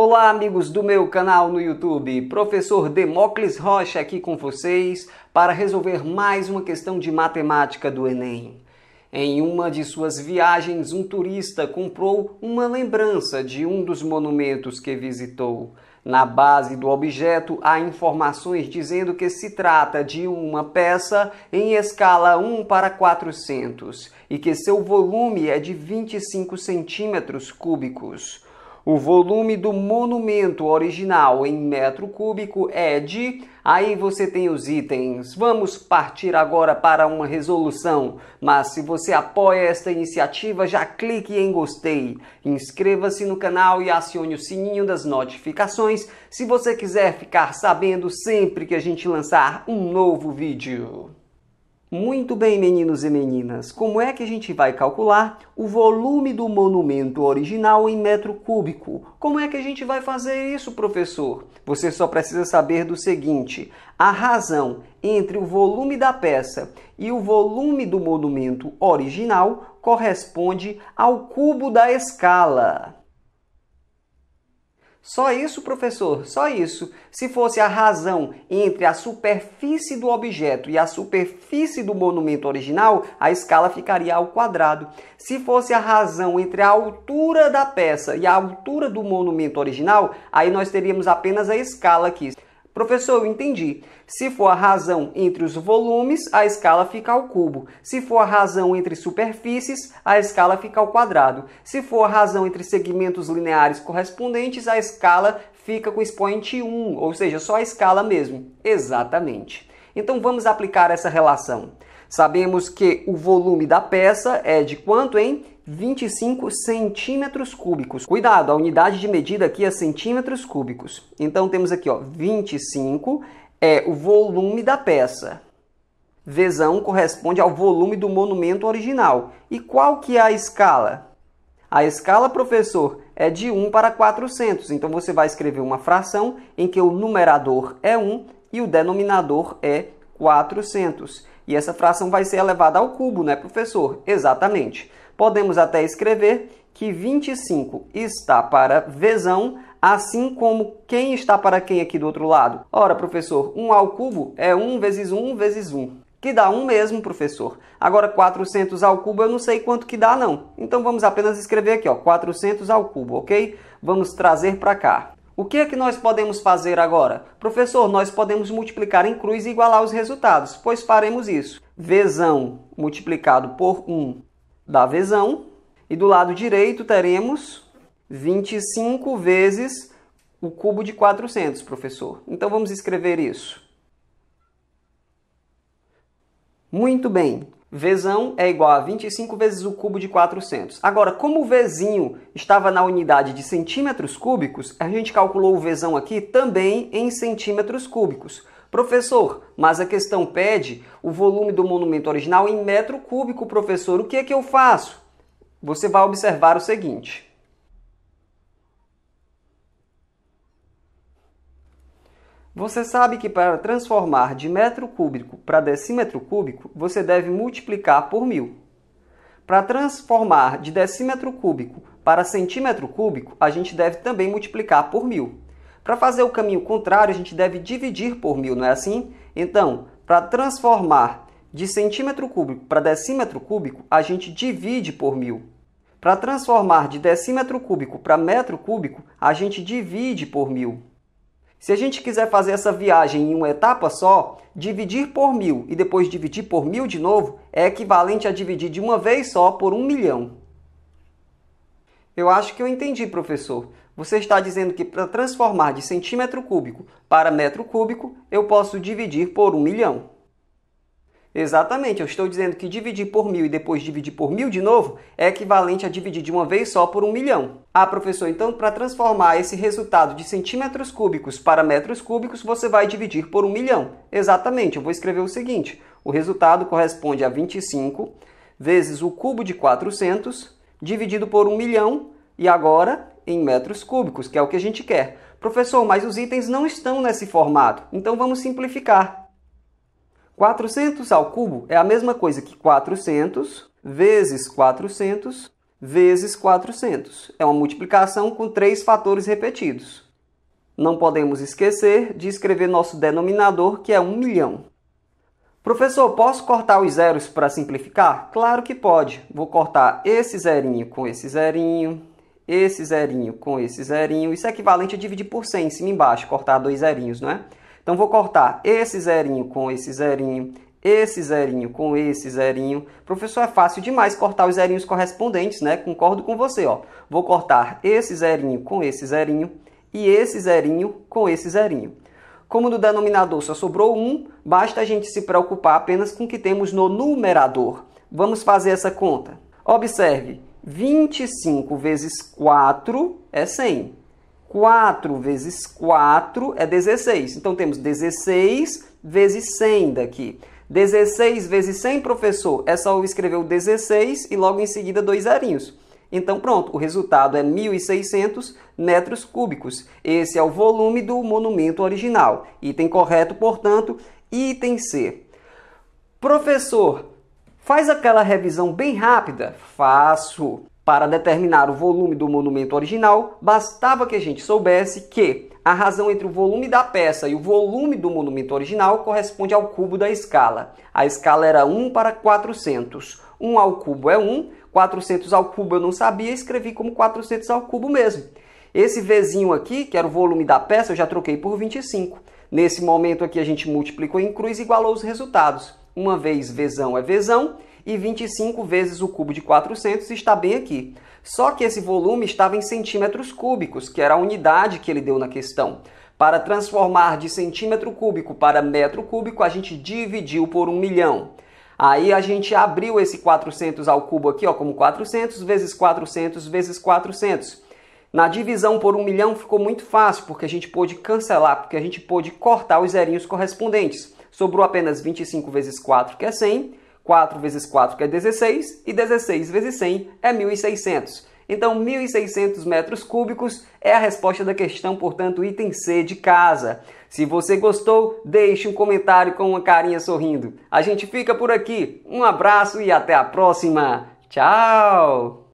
Olá, amigos do meu canal no YouTube, professor Demócles Rocha aqui com vocês para resolver mais uma questão de matemática do Enem. Em uma de suas viagens, um turista comprou uma lembrança de um dos monumentos que visitou. Na base do objeto há informações dizendo que se trata de uma peça em escala 1 para 400 e que seu volume é de 25 centímetros cúbicos. O volume do monumento original em metro cúbico é de. Aí você tem os itens. Vamos partir agora para uma resolução. Mas se você apoia esta iniciativa, já clique em gostei. Inscreva-se no canal e acione o sininho das notificações se você quiser ficar sabendo sempre que a gente lançar um novo vídeo. Muito bem, meninos e meninas, como é que a gente vai calcular o volume do monumento original em metro cúbico? Como é que a gente vai fazer isso, professor? Você só precisa saber do seguinte: a razão entre o volume da peça e o volume do monumento original corresponde ao cubo da escala. Só isso, professor, só isso. Se fosse a razão entre a superfície do objeto e a superfície do monumento original, a escala ficaria ao quadrado. Se fosse a razão entre a altura da peça e a altura do monumento original, aí nós teríamos apenas a escala aqui. Professor, eu entendi. Se for a razão entre os volumes, a escala fica ao cubo. Se for a razão entre superfícies, a escala fica ao quadrado. Se for a razão entre segmentos lineares correspondentes, a escala fica com expoente 1, ou seja, só a escala mesmo. Exatamente. Então vamos aplicar essa relação. Sabemos que o volume da peça é de quanto, hein? 25 centímetros cúbicos. Cuidado, a unidade de medida aqui é centímetros cúbicos. Então temos aqui, ó, 25 é o volume da peça. Vezão corresponde ao volume do monumento original. E qual que é a escala? A escala, professor, é de 1 para 400. Então você vai escrever uma fração em que o numerador é 1 e o denominador é 400. E essa fração vai ser elevada ao cubo, né, professor? Exatamente. Podemos até escrever que 25 está para Vzão, assim como quem está para quem aqui do outro lado? Ora, professor, 1 ao cubo é 1 vezes 1 vezes 1 que dá um mesmo, professor. Agora, 400 ao cubo, eu não sei quanto que dá, não. Então, vamos apenas escrever aqui, ó, 400 ao cubo, ok? Vamos trazer para cá. O que é que nós podemos fazer agora? Professor, nós podemos multiplicar em cruz e igualar os resultados, pois faremos isso. Vezão multiplicado por 1 dá vezão. E do lado direito teremos 25 vezes o cubo de 400, professor. Então vamos escrever isso. Muito bem. Vzão é igual a 25 vezes o cubo de 400. Agora, como o Vzinho estava na unidade de centímetros cúbicos, a gente calculou o Vzão aqui também em centímetros cúbicos. Professor, mas a questão pede o volume do monumento original em metro cúbico, professor. O que é que eu faço? Você vai observar o seguinte. Você sabe que para transformar de metro cúbico para decímetro cúbico, você deve multiplicar por mil. Para transformar de decímetro cúbico para centímetro cúbico, a gente deve também multiplicar por mil. Para fazer o caminho contrário, a gente deve dividir por mil, não é assim? Então, para transformar de centímetro cúbico para decímetro cúbico, a gente divide por mil. Para transformar de decímetro cúbico para metro cúbico, a gente divide por mil. Se a gente quiser fazer essa viagem em uma etapa só, dividir por mil e depois dividir por mil de novo é equivalente a dividir de uma vez só por um milhão. Eu acho que eu entendi, professor. Você está dizendo que para transformar de centímetro cúbico para metro cúbico, eu posso dividir por um milhão. Exatamente, eu estou dizendo que dividir por mil e depois dividir por mil de novo é equivalente a dividir de uma vez só por um milhão. Ah, professor, então para transformar esse resultado de centímetros cúbicos para metros cúbicos, você vai dividir por um milhão. Exatamente, eu vou escrever o seguinte: o resultado corresponde a 25 vezes o cubo de 400 dividido por um milhão e agora em metros cúbicos, que é o que a gente quer. Professor, mas os itens não estão nesse formato, então vamos simplificar. 400 ao cubo é a mesma coisa que 400 vezes 400 vezes 400. É uma multiplicação com três fatores repetidos. Não podemos esquecer de escrever nosso denominador, que é 1 milhão. Professor, posso cortar os zeros para simplificar? Claro que pode. Vou cortar esse zerinho com esse zerinho, esse zerinho com esse zerinho. Isso é equivalente a dividir por 100 em cima e embaixo, cortar dois zerinhos, não é? Então vou cortar esse zerinho com esse zerinho, esse zerinho com esse zerinho. Professor, é fácil demais cortar os zerinhos correspondentes, né? Concordo com você, ó. Vou cortar esse zerinho com esse zerinho e esse zerinho com esse zerinho. Como no denominador só sobrou um, basta a gente se preocupar apenas com o que temos no numerador. Vamos fazer essa conta. Observe, 25 vezes 4 é 100. 4 vezes 4 é 16. Então temos 16 vezes 100 daqui. 16 vezes 100, professor, é só eu escrever o 16 e logo em seguida dois zerinhos. Então pronto, o resultado é 1.600 metros cúbicos. Esse é o volume do monumento original. Item correto, portanto, item C. Professor, faz aquela revisão bem rápida? Faço. Para determinar o volume do monumento original, bastava que a gente soubesse que a razão entre o volume da peça e o volume do monumento original corresponde ao cubo da escala. A escala era 1 para 400. 1 ao cubo é 1, 400 ao cubo eu não sabia, escrevi como 400 ao cubo mesmo. Esse Vzinho aqui, que era o volume da peça, eu já troquei por 25. Nesse momento aqui a gente multiplicou em cruz e igualou os resultados. Uma vez Vzão é Vzão, e 25 vezes o cubo de 400 está bem aqui. Só que esse volume estava em centímetros cúbicos, que era a unidade que ele deu na questão. Para transformar de centímetro cúbico para metro cúbico, a gente dividiu por 1 milhão. Aí a gente abriu esse 400 ao cubo aqui, ó, como 400 vezes 400 vezes 400. Na divisão por 1 milhão ficou muito fácil, porque a gente pôde cancelar, porque a gente pôde cortar os zerinhos correspondentes. Sobrou apenas 25 vezes 4, que é 100, 4 vezes 4 que é 16 e 16 vezes 100 é 1.600. Então, 1.600 metros cúbicos é a resposta da questão, portanto, item C de casa. Se você gostou, deixe um comentário com uma carinha sorrindo. A gente fica por aqui. Um abraço e até a próxima. Tchau!